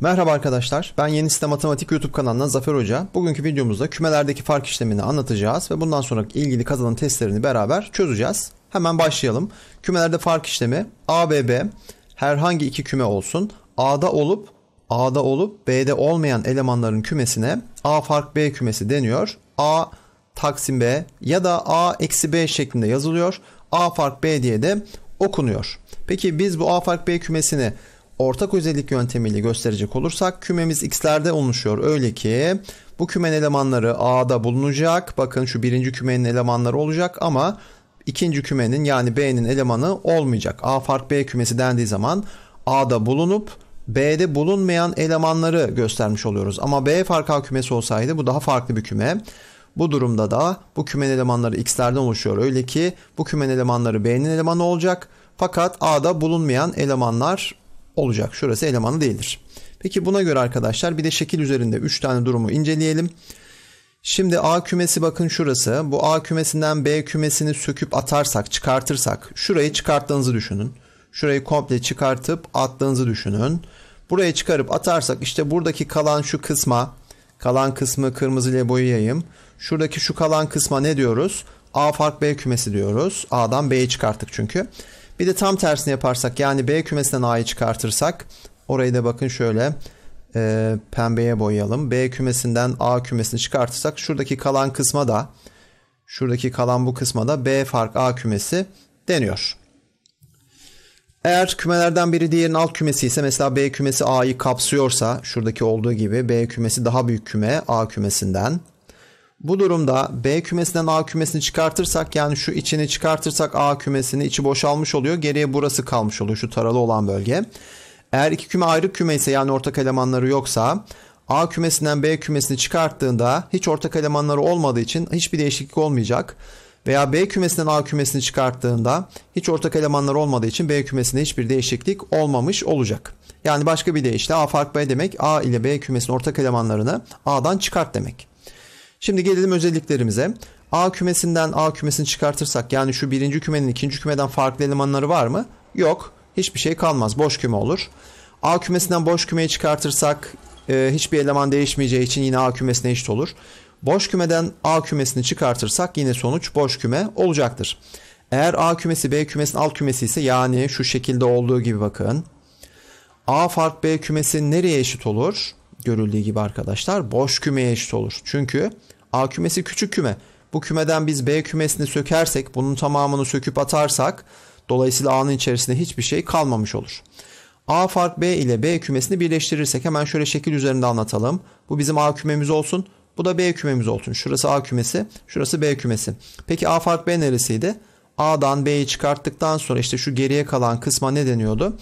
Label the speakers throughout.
Speaker 1: Merhaba arkadaşlar, ben Yeni Sistem Matematik YouTube kanalından Zafer Hoca. Bugünkü videomuzda kümelerdeki fark işlemini anlatacağız ve bundan sonraki ilgili kazanım testlerini beraber çözeceğiz. Hemen başlayalım. Kümelerde fark işlemi A ve B herhangi iki küme olsun. A'da olup A'da olup B'de olmayan elemanların kümesine A fark B kümesi deniyor. A taksim B ya da A eksi B şeklinde yazılıyor. A fark B diye de okunuyor. Peki biz bu A fark B kümesini ortak özellik yöntemiyle gösterecek olursak kümemiz x'lerde oluşuyor. Öyle ki bu kümen elemanları A'da bulunacak. Bakın şu birinci kümenin elemanları olacak ama ikinci kümenin yani B'nin elemanı olmayacak. A fark B kümesi dendiği zaman A'da bulunup B'de bulunmayan elemanları göstermiş oluyoruz. Ama B fark A kümesi olsaydı bu daha farklı bir küme. Bu durumda da bu kümen elemanları x'lerden oluşuyor. Öyle ki bu kümen elemanları B'nin elemanı olacak. Fakat A'da bulunmayan elemanlar olacak. Şurası elemanı değildir. Peki buna göre arkadaşlar bir de şekil üzerinde 3 tane durumu inceleyelim. Şimdi A kümesi bakın şurası. Bu A kümesinden B kümesini söküp atarsak, çıkartırsak şurayı çıkarttığınızı düşünün. Şurayı komple çıkartıp attığınızı düşünün. Buraya çıkarıp atarsak işte buradaki kalan şu kısma, kalan kısmı kırmızı ile boyayayım. Şuradaki şu kalan kısma ne diyoruz? A fark B kümesi diyoruz. A'dan B'yi çıkarttık çünkü. Bir de tam tersini yaparsak yani B kümesinden A'yı çıkartırsak orayı da bakın şöyle e, pembeye boyayalım. B kümesinden A kümesini çıkartırsak şuradaki kalan kısma da şuradaki kalan bu kısma da B fark A kümesi deniyor. Eğer kümelerden biri diğerinin alt kümesi ise mesela B kümesi A'yı kapsıyorsa şuradaki olduğu gibi B kümesi daha büyük küme A kümesinden bu durumda B kümesinden A kümesini çıkartırsak yani şu içini çıkartırsak A kümesini içi boşalmış oluyor. Geriye burası kalmış oluyor şu taralı olan bölge. Eğer iki küme ayrı küme ise yani ortak elemanları yoksa A kümesinden B kümesini çıkarttığında hiç ortak elemanları olmadığı için hiçbir değişiklik olmayacak. Veya B kümesinden A kümesini çıkarttığında hiç ortak elemanları olmadığı için B kümesinde hiçbir değişiklik olmamış olacak. Yani başka bir deyişle A fark B demek A ile B kümesinin ortak elemanlarını A'dan çıkart demek. Şimdi gelelim özelliklerimize. A kümesinden A kümesini çıkartırsak yani şu birinci kümenin ikinci kümeden farklı elemanları var mı? Yok. Hiçbir şey kalmaz. Boş küme olur. A kümesinden boş kümeyi çıkartırsak e, hiçbir eleman değişmeyeceği için yine A kümesine eşit olur. Boş kümeden A kümesini çıkartırsak yine sonuç boş küme olacaktır. Eğer A kümesi B kümesinin alt kümesi ise yani şu şekilde olduğu gibi bakın. A fark B kümesi nereye eşit olur? görüldüğü gibi arkadaşlar boş kümeye eşit olur. Çünkü A kümesi küçük küme. Bu kümeden biz B kümesini sökersek bunun tamamını söküp atarsak dolayısıyla A'nın içerisinde hiçbir şey kalmamış olur. A fark B ile B kümesini birleştirirsek hemen şöyle şekil üzerinde anlatalım. Bu bizim A kümemiz olsun. Bu da B kümemiz olsun. Şurası A kümesi, şurası B kümesi. Peki A fark B neresiydi? A'dan B'yi çıkarttıktan sonra işte şu geriye kalan kısma ne deniyordu?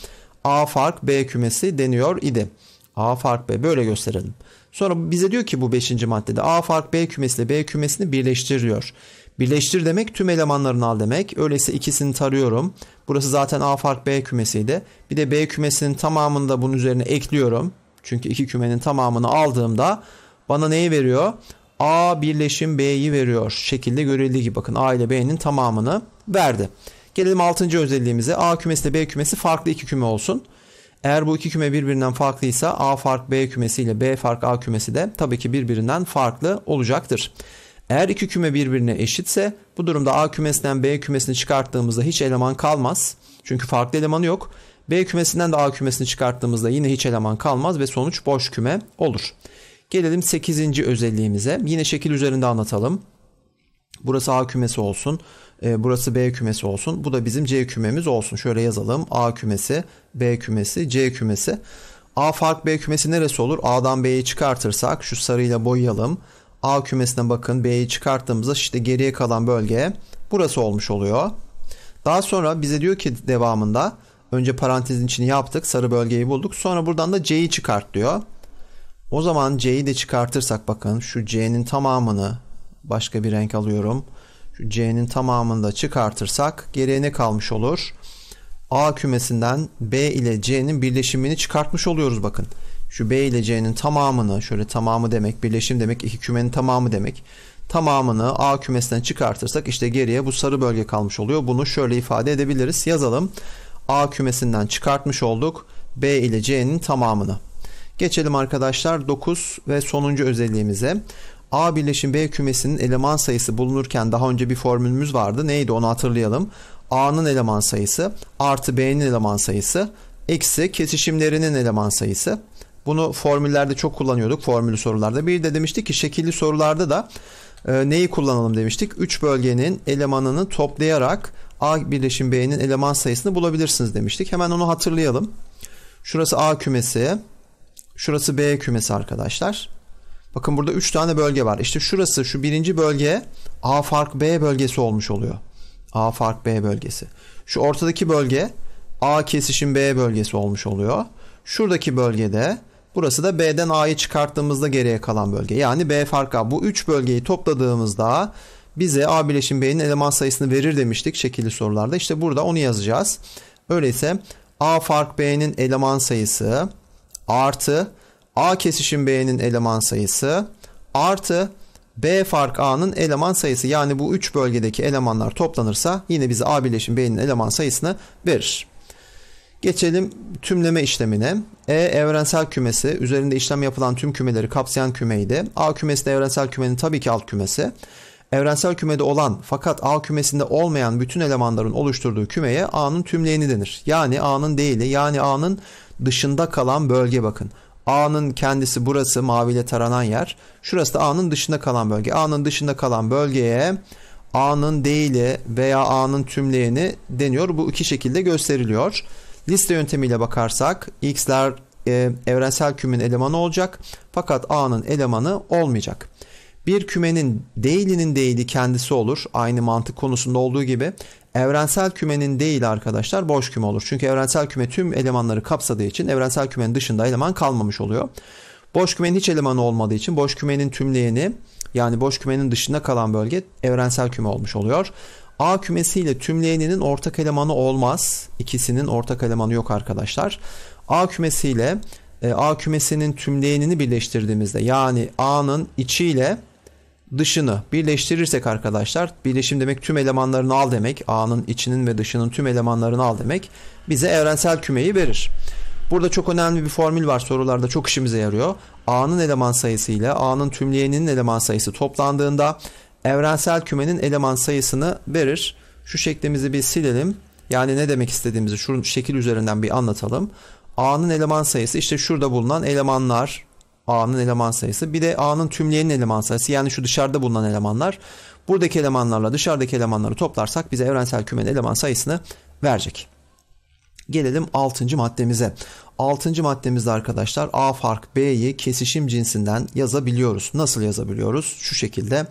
Speaker 1: A fark B kümesi deniyor idi. A fark B böyle gösterelim. Sonra bize diyor ki bu 5. maddede A fark B kümesiyle B kümesini birleştiriyor. Birleştir demek tüm elemanlarını al demek. Öyleyse ikisini tarıyorum. Burası zaten A fark B kümesiydi. Bir de B kümesinin tamamını da bunun üzerine ekliyorum. Çünkü iki kümenin tamamını aldığımda bana neyi veriyor? A birleşim B'yi veriyor. Şekilde görüldüğü gibi bakın A ile B'nin tamamını verdi. Gelelim 6. özelliğimize. A kümesi ile B kümesi farklı iki küme olsun. Eğer bu iki küme birbirinden farklıysa A fark B kümesi ile B fark A kümesi de tabii ki birbirinden farklı olacaktır. Eğer iki küme birbirine eşitse bu durumda A kümesinden B kümesini çıkarttığımızda hiç eleman kalmaz. Çünkü farklı elemanı yok. B kümesinden de A kümesini çıkarttığımızda yine hiç eleman kalmaz ve sonuç boş küme olur. Gelelim 8. özelliğimize. Yine şekil üzerinde anlatalım. Burası A kümesi olsun. E, burası B kümesi olsun. Bu da bizim C kümemiz olsun. Şöyle yazalım. A kümesi, B kümesi, C kümesi. A fark B kümesi neresi olur? A'dan B'yi çıkartırsak şu sarıyla boyayalım. A kümesine bakın B'yi çıkarttığımızda işte geriye kalan bölge burası olmuş oluyor. Daha sonra bize diyor ki devamında önce parantezin içini yaptık sarı bölgeyi bulduk sonra buradan da C'yi çıkart diyor. O zaman C'yi de çıkartırsak bakın şu C'nin tamamını başka bir renk alıyorum. Şu C'nin tamamını da çıkartırsak geriye ne kalmış olur? A kümesinden B ile C'nin birleşimini çıkartmış oluyoruz bakın. Şu B ile C'nin tamamını şöyle tamamı demek birleşim demek iki kümenin tamamı demek. Tamamını A kümesinden çıkartırsak işte geriye bu sarı bölge kalmış oluyor. Bunu şöyle ifade edebiliriz. Yazalım. A kümesinden çıkartmış olduk. B ile C'nin tamamını. Geçelim arkadaşlar 9 ve sonuncu özelliğimize. A birleşim B kümesinin eleman sayısı bulunurken daha önce bir formülümüz vardı. Neydi onu hatırlayalım. A'nın eleman sayısı artı B'nin eleman sayısı eksi kesişimlerinin eleman sayısı. Bunu formüllerde çok kullanıyorduk formülü sorularda. Bir de demiştik ki şekilli sorularda da e, neyi kullanalım demiştik. 3 bölgenin elemanını toplayarak A birleşim B'nin eleman sayısını bulabilirsiniz demiştik. Hemen onu hatırlayalım. Şurası A kümesi. Şurası B kümesi arkadaşlar. Bakın burada 3 tane bölge var. İşte şurası şu birinci bölge A fark B bölgesi olmuş oluyor. A fark B bölgesi. Şu ortadaki bölge A kesişim B bölgesi olmuş oluyor. Şuradaki bölgede burası da B'den A'yı çıkarttığımızda geriye kalan bölge. Yani B fark A. Bu 3 bölgeyi topladığımızda bize A bileşim B'nin eleman sayısını verir demiştik şekilli sorularda. İşte burada onu yazacağız. Öyleyse A fark B'nin eleman sayısı artı A kesişim B'nin eleman sayısı artı B fark A'nın eleman sayısı yani bu 3 bölgedeki elemanlar toplanırsa yine bize A birleşim B'nin eleman sayısını verir. Geçelim tümleme işlemine. E evrensel kümesi üzerinde işlem yapılan tüm kümeleri kapsayan kümeydi. A kümesi de evrensel kümenin tabii ki alt kümesi. Evrensel kümede olan fakat A kümesinde olmayan bütün elemanların oluşturduğu kümeye A'nın tümleyeni denir. Yani A'nın değili yani A'nın dışında kalan bölge bakın. A'nın kendisi burası maviyle taranan yer. Şurası da A'nın dışında kalan bölge. A'nın dışında kalan bölgeye A'nın değili veya A'nın tümleyeni deniyor. Bu iki şekilde gösteriliyor. Liste yöntemiyle bakarsak x'ler e, evrensel kümenin elemanı olacak fakat A'nın elemanı olmayacak. Bir kümenin değilinin değili kendisi olur. Aynı mantık konusunda olduğu gibi evrensel kümenin değil arkadaşlar boş küme olur. Çünkü evrensel küme tüm elemanları kapsadığı için evrensel kümenin dışında eleman kalmamış oluyor. Boş kümenin hiç elemanı olmadığı için boş kümenin tümleyeni yani boş kümenin dışında kalan bölge evrensel küme olmuş oluyor. A kümesi ile tümleyeninin ortak elemanı olmaz. İkisinin ortak elemanı yok arkadaşlar. A kümesi ile e, A kümesinin tümleyenini birleştirdiğimizde yani A'nın içi ile dışını birleştirirsek arkadaşlar birleşim demek tüm elemanlarını al demek. A'nın içinin ve dışının tüm elemanlarını al demek. Bize evrensel kümeyi verir. Burada çok önemli bir formül var sorularda çok işimize yarıyor. A'nın eleman sayısı ile A'nın tümleyeninin eleman sayısı toplandığında evrensel kümenin eleman sayısını verir. Şu şeklimizi bir silelim. Yani ne demek istediğimizi şu şekil üzerinden bir anlatalım. A'nın eleman sayısı işte şurada bulunan elemanlar A'nın eleman sayısı. Bir de A'nın tümleyenin eleman sayısı yani şu dışarıda bulunan elemanlar. Buradaki elemanlarla dışarıdaki elemanları toplarsak bize evrensel kümenin eleman sayısını verecek. Gelelim 6. maddemize. 6. maddemizde arkadaşlar A fark B'yi kesişim cinsinden yazabiliyoruz. Nasıl yazabiliyoruz? Şu şekilde.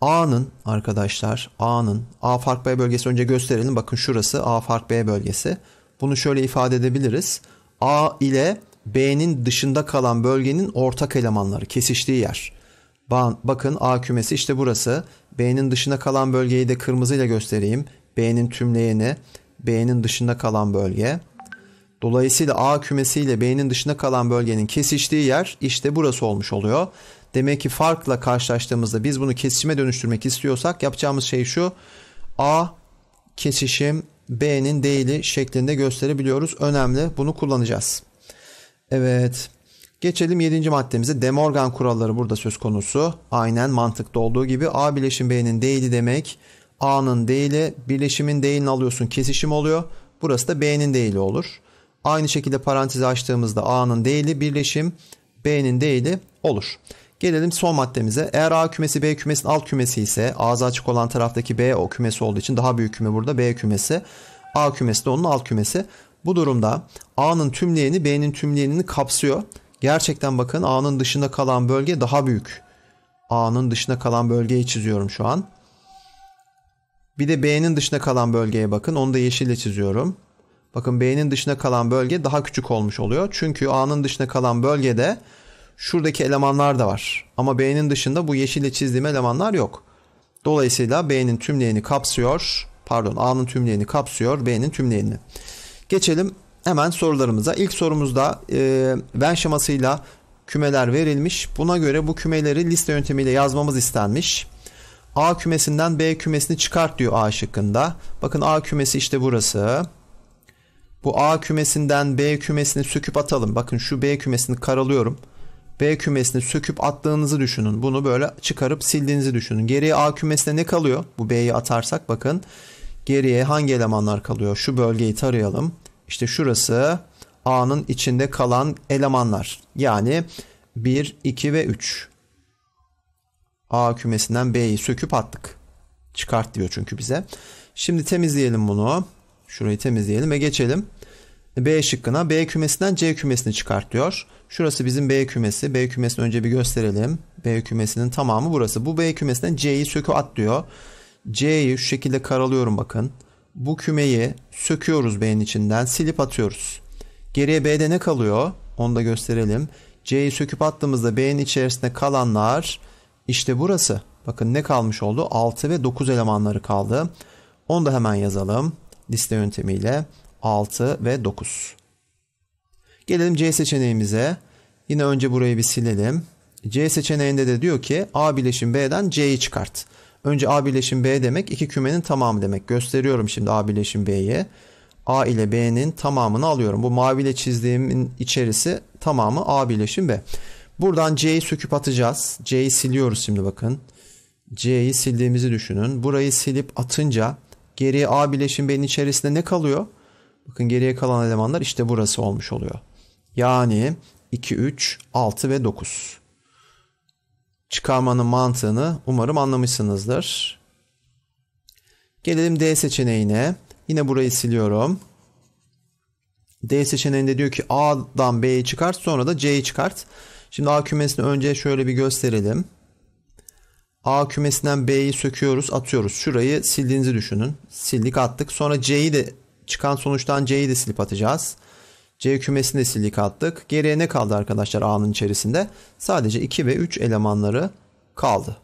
Speaker 1: A'nın arkadaşlar A'nın A fark B bölgesi önce gösterelim. Bakın şurası A fark B bölgesi. Bunu şöyle ifade edebiliriz. A ile B'nin dışında kalan bölgenin ortak elemanları kesiştiği yer. Bakın A kümesi işte burası. B'nin dışında kalan bölgeyi de kırmızıyla göstereyim. B'nin tümleyeni, B'nin dışında kalan bölge. Dolayısıyla A kümesi ile B'nin dışında kalan bölgenin kesiştiği yer işte burası olmuş oluyor. Demek ki farkla karşılaştığımızda biz bunu kesişime dönüştürmek istiyorsak yapacağımız şey şu. A kesişim B'nin değili şeklinde gösterebiliyoruz. Önemli bunu kullanacağız. Evet. Geçelim 7. maddemize. De Morgan kuralları burada söz konusu. Aynen mantıkta olduğu gibi A bileşim B'nin değili demek. A'nın değili birleşimin değilini alıyorsun kesişim oluyor. Burası da B'nin değili olur. Aynı şekilde parantezi açtığımızda A'nın değili birleşim B'nin değili olur. Gelelim son maddemize. Eğer A kümesi B kümesinin alt kümesi ise ağzı açık olan taraftaki B o kümesi olduğu için daha büyük küme burada B kümesi. A kümesi de onun alt kümesi. Bu durumda A'nın tümleyeni B'nin tümleyenini kapsıyor. Gerçekten bakın A'nın dışında kalan bölge daha büyük. A'nın dışına kalan bölgeyi çiziyorum şu an. Bir de B'nin dışına kalan bölgeye bakın. Onu da yeşille çiziyorum. Bakın B'nin dışına kalan bölge daha küçük olmuş oluyor. Çünkü A'nın dışına kalan bölgede şuradaki elemanlar da var. Ama B'nin dışında bu yeşille çizdiğim elemanlar yok. Dolayısıyla B'nin tümleyeni kapsıyor. Pardon A'nın tümleyeni kapsıyor B'nin tümleyeni. Geçelim hemen sorularımıza. İlk sorumuzda e, Venn şemasıyla kümeler verilmiş. Buna göre bu kümeleri liste yöntemiyle yazmamız istenmiş. A kümesinden B kümesini çıkart diyor A şıkkında. Bakın A kümesi işte burası. Bu A kümesinden B kümesini söküp atalım. Bakın şu B kümesini karalıyorum. B kümesini söküp attığınızı düşünün. Bunu böyle çıkarıp sildiğinizi düşünün. Geriye A kümesine ne kalıyor? Bu B'yi atarsak bakın. Geriye hangi elemanlar kalıyor? Şu bölgeyi tarayalım. İşte şurası A'nın içinde kalan elemanlar. Yani 1, 2 ve 3. A kümesinden B'yi söküp attık. Çıkart diyor çünkü bize. Şimdi temizleyelim bunu. Şurayı temizleyelim ve geçelim. B şıkkına B kümesinden C kümesini çıkart diyor. Şurası bizim B kümesi. B kümesini önce bir gösterelim. B kümesinin tamamı burası. Bu B kümesinden C'yi sökü at diyor. C'yi şu şekilde karalıyorum bakın. Bu kümeyi söküyoruz B'nin içinden silip atıyoruz. Geriye B'de ne kalıyor? Onu da gösterelim. C'yi söküp attığımızda B'nin içerisinde kalanlar işte burası. Bakın ne kalmış oldu? 6 ve 9 elemanları kaldı. Onu da hemen yazalım. Liste yöntemiyle 6 ve 9. Gelelim C seçeneğimize. Yine önce burayı bir silelim. C seçeneğinde de diyor ki A bileşim B'den C'yi çıkart. Önce A birleşim B demek iki kümenin tamamı demek. Gösteriyorum şimdi A birleşim B'ye. A ile B'nin tamamını alıyorum. Bu maviyle çizdiğimin içerisi tamamı A birleşim B. Buradan C'yi söküp atacağız. C'yi siliyoruz şimdi bakın. C'yi sildiğimizi düşünün. Burayı silip atınca geriye A birleşim B'nin içerisinde ne kalıyor? Bakın geriye kalan elemanlar işte burası olmuş oluyor. Yani 2, 3, 6 ve 9 çıkarmanın mantığını umarım anlamışsınızdır. Gelelim D seçeneğine. Yine burayı siliyorum. D seçeneğinde diyor ki A'dan B'yi çıkart sonra da C'yi çıkart. Şimdi A kümesini önce şöyle bir gösterelim. A kümesinden B'yi söküyoruz atıyoruz. Şurayı sildiğinizi düşünün. Sildik attık. Sonra C'yi de çıkan sonuçtan C'yi de silip atacağız. C kümesini silik attık. Geriye ne kaldı arkadaşlar A'nın içerisinde? Sadece 2 ve 3 elemanları kaldı.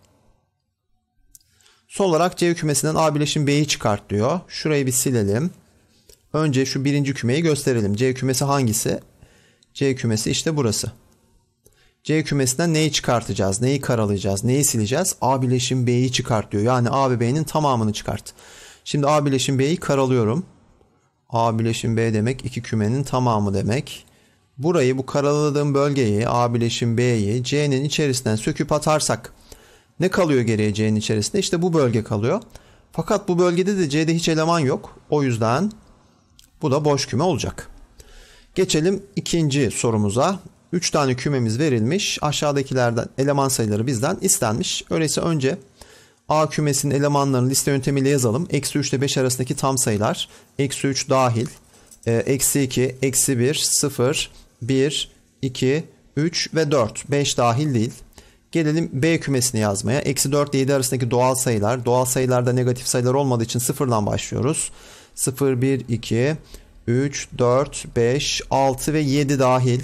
Speaker 1: Son olarak C kümesinden A bileşim B'yi çıkart diyor. Şurayı bir silelim. Önce şu birinci kümeyi gösterelim. C kümesi hangisi? C kümesi işte burası. C kümesinden neyi çıkartacağız? Neyi karalayacağız? Neyi sileceğiz? A bileşim B'yi çıkart diyor. Yani A ve B'nin tamamını çıkart. Şimdi A bileşim B'yi karalıyorum. A bileşim B demek iki kümenin tamamı demek. Burayı bu karaladığım bölgeyi A bileşim B'yi C'nin içerisinden söküp atarsak ne kalıyor geriye C'nin içerisinde? İşte bu bölge kalıyor. Fakat bu bölgede de C'de hiç eleman yok. O yüzden bu da boş küme olacak. Geçelim ikinci sorumuza. 3 tane kümemiz verilmiş. Aşağıdakilerden eleman sayıları bizden istenmiş. Öyleyse önce A kümesinin elemanlarını liste yöntemiyle yazalım. Eksi 3 ile 5 arasındaki tam sayılar. Eksi 3 dahil. Ee, eksi 2, eksi 1, 0, 1, 2, 3 ve 4. 5 dahil değil. Gelelim B kümesini yazmaya. Eksi 4 ile 7 arasındaki doğal sayılar. Doğal sayılarda negatif sayılar olmadığı için sıfırdan başlıyoruz. 0, 1, 2, 3, 4, 5, 6 ve 7 dahil.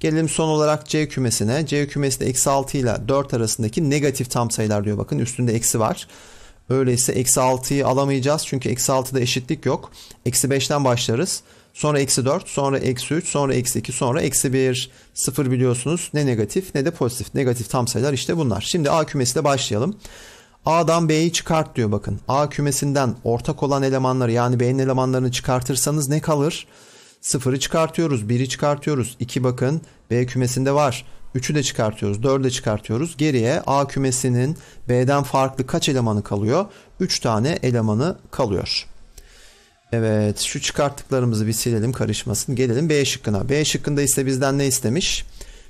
Speaker 1: Gelelim son olarak C kümesine. C kümesi de eksi 6 ile 4 arasındaki negatif tam sayılar diyor. Bakın üstünde eksi var. Öyleyse eksi 6'yı alamayacağız. Çünkü eksi 6'da eşitlik yok. Eksi 5'ten başlarız. Sonra eksi 4, sonra eksi 3, sonra eksi 2, sonra eksi 1. 0 biliyorsunuz ne negatif ne de pozitif. Negatif tam sayılar işte bunlar. Şimdi A kümesiyle başlayalım. A'dan B'yi çıkart diyor bakın. A kümesinden ortak olan elemanları yani B'nin elemanlarını çıkartırsanız ne kalır? Ne kalır? Sıfırı çıkartıyoruz. Biri çıkartıyoruz. İki bakın B kümesinde var. 3'ü de çıkartıyoruz. 4'ü de çıkartıyoruz. Geriye A kümesinin B'den farklı kaç elemanı kalıyor? 3 tane elemanı kalıyor. Evet şu çıkarttıklarımızı bir silelim karışmasın. Gelelim B şıkkına. B şıkkında ise bizden ne istemiş?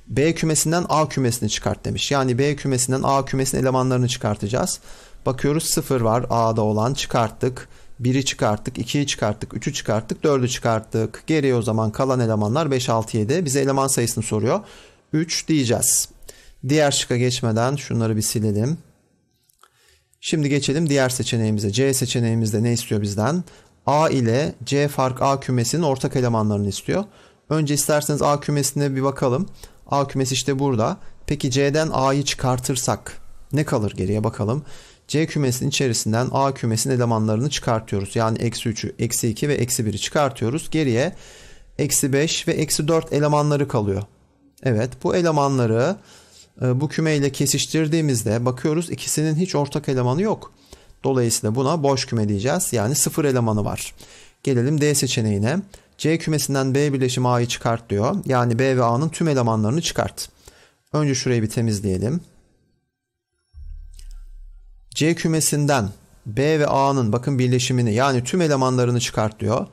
Speaker 1: B kümesinden A kümesini çıkart demiş. Yani B kümesinden A kümesinin elemanlarını çıkartacağız. Bakıyoruz 0 var A'da olan çıkarttık. 1'i çıkarttık, 2'yi çıkarttık, 3'ü çıkarttık, 4'ü çıkarttık. Geriye o zaman kalan elemanlar 5, 6, 7. Bize eleman sayısını soruyor. 3 diyeceğiz. Diğer şıka geçmeden şunları bir silelim. Şimdi geçelim diğer seçeneğimize. C seçeneğimizde ne istiyor bizden? A ile C fark A kümesinin ortak elemanlarını istiyor. Önce isterseniz A kümesine bir bakalım. A kümesi işte burada. Peki C'den A'yı çıkartırsak ne kalır geriye bakalım. C kümesinin içerisinden A kümesinin elemanlarını çıkartıyoruz. Yani eksi 3'ü, eksi 2 ve eksi 1'i çıkartıyoruz. Geriye eksi 5 ve eksi 4 elemanları kalıyor. Evet bu elemanları e, bu kümeyle kesiştirdiğimizde bakıyoruz ikisinin hiç ortak elemanı yok. Dolayısıyla buna boş küme diyeceğiz. Yani sıfır elemanı var. Gelelim D seçeneğine. C kümesinden B birleşim A'yı çıkart diyor. Yani B ve A'nın tüm elemanlarını çıkart. Önce şurayı bir temizleyelim. C kümesinden B ve A'nın bakın birleşimini yani tüm elemanlarını çıkart diyor.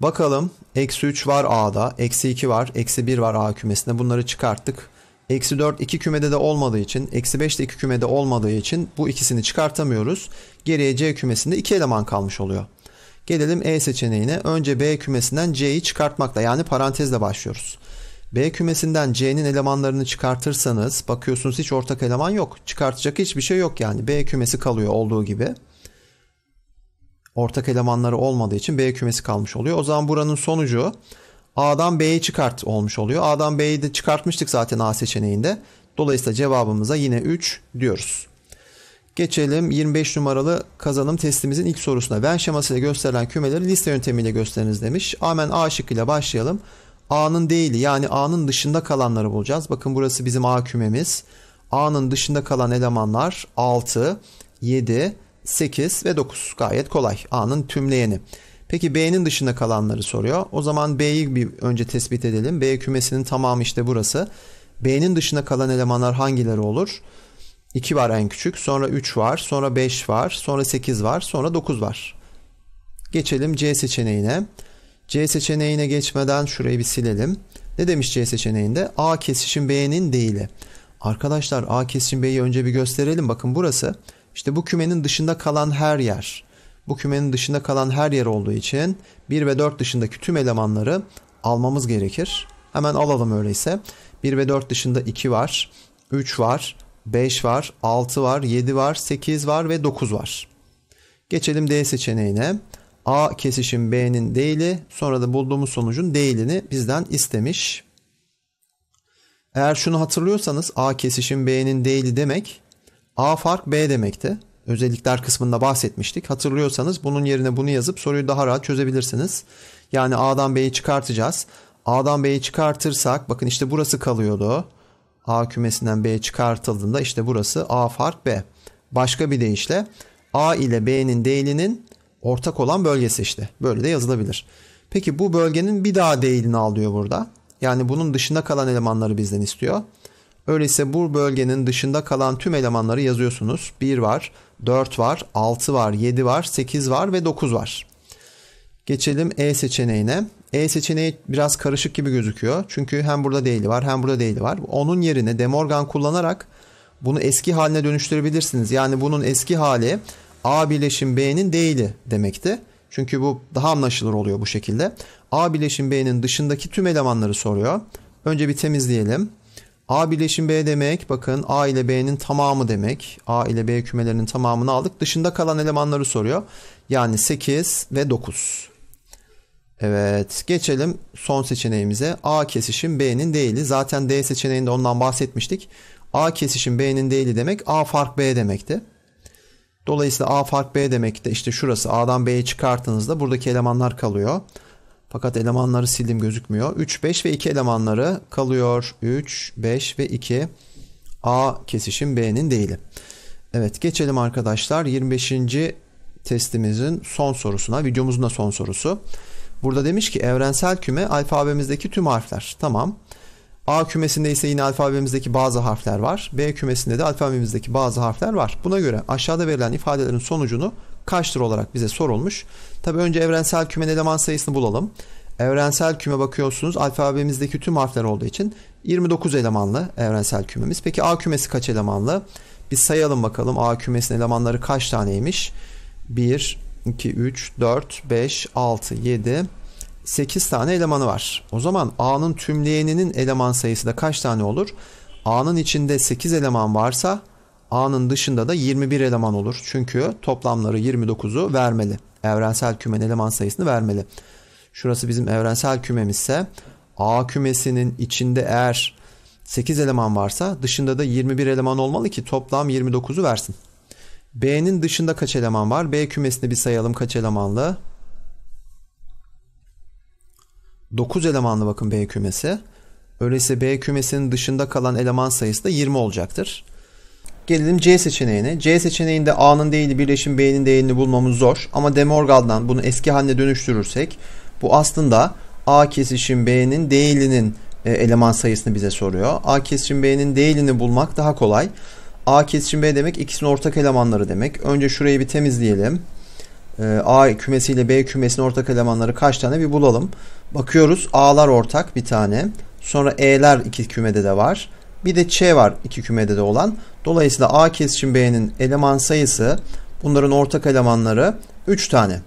Speaker 1: Bakalım eksi 3 var A'da, eksi 2 var, eksi 1 var A kümesinde bunları çıkarttık. Eksi 4 2 kümede de olmadığı için, eksi 5 de 2 kümede olmadığı için bu ikisini çıkartamıyoruz. Geriye C kümesinde 2 eleman kalmış oluyor. Gelelim E seçeneğine. Önce B kümesinden C'yi çıkartmakla yani parantezle başlıyoruz. B kümesinden C'nin elemanlarını çıkartırsanız bakıyorsunuz hiç ortak eleman yok. Çıkartacak hiçbir şey yok yani. B kümesi kalıyor olduğu gibi. Ortak elemanları olmadığı için B kümesi kalmış oluyor. O zaman buranın sonucu A'dan B'yi çıkart olmuş oluyor. A'dan B'yi de çıkartmıştık zaten A seçeneğinde. Dolayısıyla cevabımıza yine 3 diyoruz. Geçelim 25 numaralı kazanım testimizin ilk sorusuna. Venn şemasıyla gösterilen kümeleri liste yöntemiyle gösteriniz demiş. Amen A şıkkıyla başlayalım. A'nın değili yani A'nın dışında kalanları bulacağız. Bakın burası bizim A kümemiz. A'nın dışında kalan elemanlar 6, 7, 8 ve 9. Gayet kolay. A'nın tümleyeni. Peki B'nin dışında kalanları soruyor. O zaman B'yi bir önce tespit edelim. B kümesinin tamamı işte burası. B'nin dışında kalan elemanlar hangileri olur? 2 var en küçük, sonra 3 var, sonra 5 var, sonra 8 var, sonra 9 var. Geçelim C seçeneğine. C seçeneğine geçmeden şurayı bir silelim. Ne demiş C seçeneğinde? A kesişim B'nin değili. Arkadaşlar A kesişim B'yi önce bir gösterelim. Bakın burası işte bu kümenin dışında kalan her yer. Bu kümenin dışında kalan her yer olduğu için 1 ve 4 dışındaki tüm elemanları almamız gerekir. Hemen alalım öyleyse. 1 ve 4 dışında 2 var, 3 var, 5 var, 6 var, 7 var, 8 var ve 9 var. Geçelim D seçeneğine. A kesişim B'nin değili sonra da bulduğumuz sonucun değilini bizden istemiş. Eğer şunu hatırlıyorsanız A kesişim B'nin değili demek A fark B demekti. Özellikler kısmında bahsetmiştik. Hatırlıyorsanız bunun yerine bunu yazıp soruyu daha rahat çözebilirsiniz. Yani A'dan B'yi çıkartacağız. A'dan B'yi çıkartırsak bakın işte burası kalıyordu. A kümesinden B çıkartıldığında işte burası A fark B. Başka bir deyişle A ile B'nin değilinin ortak olan bölgesi işte. Böyle de yazılabilir. Peki bu bölgenin bir daha değilini alıyor burada. Yani bunun dışında kalan elemanları bizden istiyor. Öyleyse bu bölgenin dışında kalan tüm elemanları yazıyorsunuz. 1 var, 4 var, 6 var, 7 var, 8 var ve 9 var. Geçelim E seçeneğine. E seçeneği biraz karışık gibi gözüküyor. Çünkü hem burada değili var hem burada değili var. Onun yerine demorgan kullanarak bunu eski haline dönüştürebilirsiniz. Yani bunun eski hali A bileşim B'nin değili demekti. Çünkü bu daha anlaşılır oluyor bu şekilde. A bileşim B'nin dışındaki tüm elemanları soruyor. Önce bir temizleyelim. A bileşim B demek bakın A ile B'nin tamamı demek. A ile B kümelerinin tamamını aldık. Dışında kalan elemanları soruyor. Yani 8 ve 9. Evet geçelim son seçeneğimize. A kesişim B'nin değili. Zaten D seçeneğinde ondan bahsetmiştik. A kesişim B'nin değili demek A fark B demekti. Dolayısıyla A fark B demek de işte şurası A'dan B'ye çıkarttığınızda buradaki elemanlar kalıyor. Fakat elemanları sildim gözükmüyor. 3, 5 ve 2 elemanları kalıyor. 3, 5 ve 2. A kesişim B'nin değili. Evet geçelim arkadaşlar 25. testimizin son sorusuna. Videomuzun da son sorusu. Burada demiş ki evrensel küme alfabemizdeki tüm harfler. Tamam. Tamam. A kümesinde ise yine alfabemizdeki bazı harfler var. B kümesinde de alfabemizdeki bazı harfler var. Buna göre aşağıda verilen ifadelerin sonucunu kaçtır olarak bize sorulmuş. Tabi önce evrensel kümen eleman sayısını bulalım. Evrensel küme bakıyorsunuz alfabemizdeki tüm harfler olduğu için 29 elemanlı evrensel kümemiz. Peki A kümesi kaç elemanlı? Bir sayalım bakalım A kümesinin elemanları kaç taneymiş? 1, 2, 3, 4, 5, 6, 7, 8 tane elemanı var. O zaman A'nın tümleyeninin eleman sayısı da kaç tane olur? A'nın içinde 8 eleman varsa A'nın dışında da 21 eleman olur. Çünkü toplamları 29'u vermeli. Evrensel kümen eleman sayısını vermeli. Şurası bizim evrensel kümemizse A kümesinin içinde eğer 8 eleman varsa dışında da 21 eleman olmalı ki toplam 29'u versin. B'nin dışında kaç eleman var? B kümesini bir sayalım kaç elemanlı? 9 elemanlı bakın B kümesi. Öyleyse B kümesinin dışında kalan eleman sayısı da 20 olacaktır. Gelelim C seçeneğine. C seçeneğinde A'nın değili birleşim B'nin değilini bulmamız zor. Ama De Morgan'dan bunu eski haline dönüştürürsek bu aslında A kesişim B'nin değilinin e, eleman sayısını bize soruyor. A kesişim B'nin değilini bulmak daha kolay. A kesişim B demek ikisinin ortak elemanları demek. Önce şurayı bir temizleyelim. Ee, A kümesiyle B kümesinin ortak elemanları kaç tane bir bulalım. Bakıyoruz A'lar ortak bir tane. Sonra E'ler iki kümede de var. Bir de Ç var iki kümede de olan. Dolayısıyla A kesişim B'nin eleman sayısı bunların ortak elemanları 3 tane.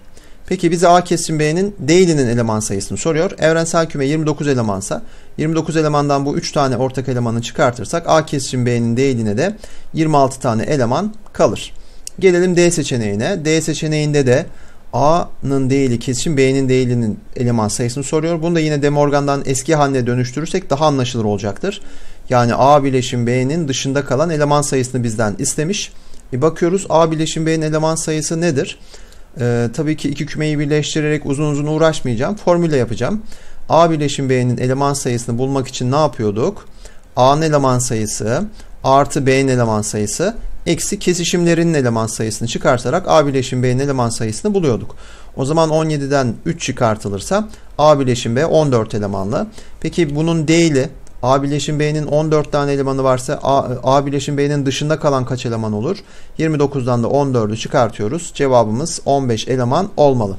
Speaker 1: Peki bize A kesişim B'nin değilinin eleman sayısını soruyor. Evrensel küme 29 elemansa 29 elemandan bu 3 tane ortak elemanı çıkartırsak A kesişim B'nin değiline de 26 tane eleman kalır. Gelelim D seçeneğine. D seçeneğinde de A'nın değili için B'nin değilinin eleman sayısını soruyor. Bunu da yine De Morgan'dan eski haline dönüştürürsek daha anlaşılır olacaktır. Yani A bileşim B'nin dışında kalan eleman sayısını bizden istemiş. E bakıyoruz A bileşim B'nin eleman sayısı nedir? Ee, tabii ki iki kümeyi birleştirerek uzun uzun uğraşmayacağım. Formüle yapacağım. A bileşim B'nin eleman sayısını bulmak için ne yapıyorduk? A'nın eleman sayısı artı B'nin eleman sayısı eksi kesişimlerinin eleman sayısını çıkartarak A bileşim B'nin eleman sayısını buluyorduk. O zaman 17'den 3 çıkartılırsa A bileşim B 14 elemanlı. Peki bunun değili A bileşim B'nin 14 tane elemanı varsa A, A bileşim B'nin dışında kalan kaç eleman olur? 29'dan da 14'ü çıkartıyoruz. Cevabımız 15 eleman olmalı.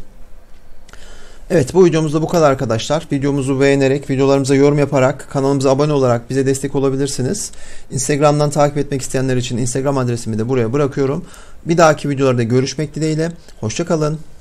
Speaker 1: Evet bu videomuzda bu kadar arkadaşlar. Videomuzu beğenerek, videolarımıza yorum yaparak, kanalımıza abone olarak bize destek olabilirsiniz. Instagram'dan takip etmek isteyenler için Instagram adresimi de buraya bırakıyorum. Bir dahaki videolarda görüşmek dileğiyle. Hoşçakalın.